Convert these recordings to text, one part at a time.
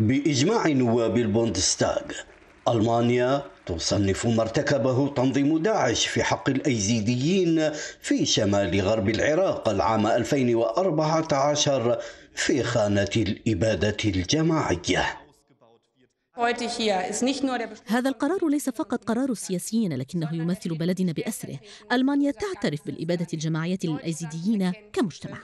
بإجماع نواب البوندستاغ ألمانيا تصنف ما ارتكبه تنظيم داعش في حق الأيزيديين في شمال غرب العراق العام 2014 في خانة الإبادة الجماعية هذا القرار ليس فقط قرار السياسيين لكنه يمثل بلدنا بأسره ألمانيا تعترف بالإبادة الجماعية للأيزيديين كمجتمع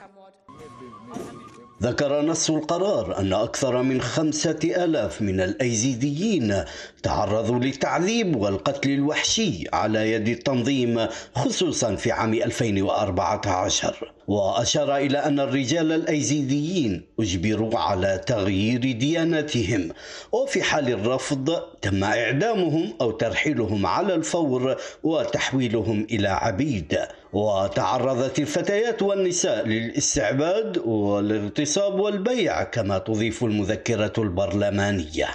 ذكر نص القرار أن أكثر من خمسة ألاف من الأيزيديين تعرضوا للتعذيب والقتل الوحشي على يد التنظيم خصوصا في عام 2014 وأشار إلى أن الرجال الأيزيديين أجبروا على تغيير ديانتهم وفي حال الرفض تم إعدامهم أو ترحيلهم على الفور وتحويلهم إلى عبيد وتعرضت الفتيات والنساء للاستعباد والاغتصاب والبيع كما تضيف المذكرة البرلمانية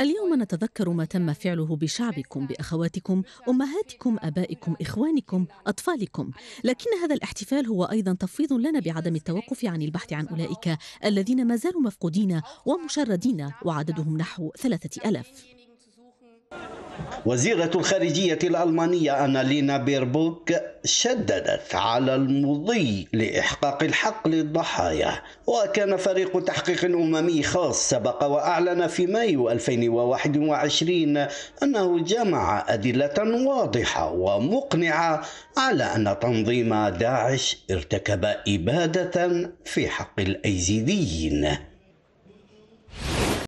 اليوم نتذكر ما تم فعله بشعبكم باخواتكم امهاتكم ابائكم اخوانكم اطفالكم لكن هذا الاحتفال هو ايضا تفويض لنا بعدم التوقف عن البحث عن اولئك الذين ما زالوا مفقودين ومشردين وعددهم نحو ثلاثه الاف وزيرة الخارجية الألمانية أنالينا بيربوك شددت على المضي لإحقاق الحق للضحايا وكان فريق تحقيق أممي خاص سبق وأعلن في مايو 2021 أنه جمع أدلة واضحة ومقنعة على أن تنظيم داعش ارتكب إبادة في حق الأيزيديين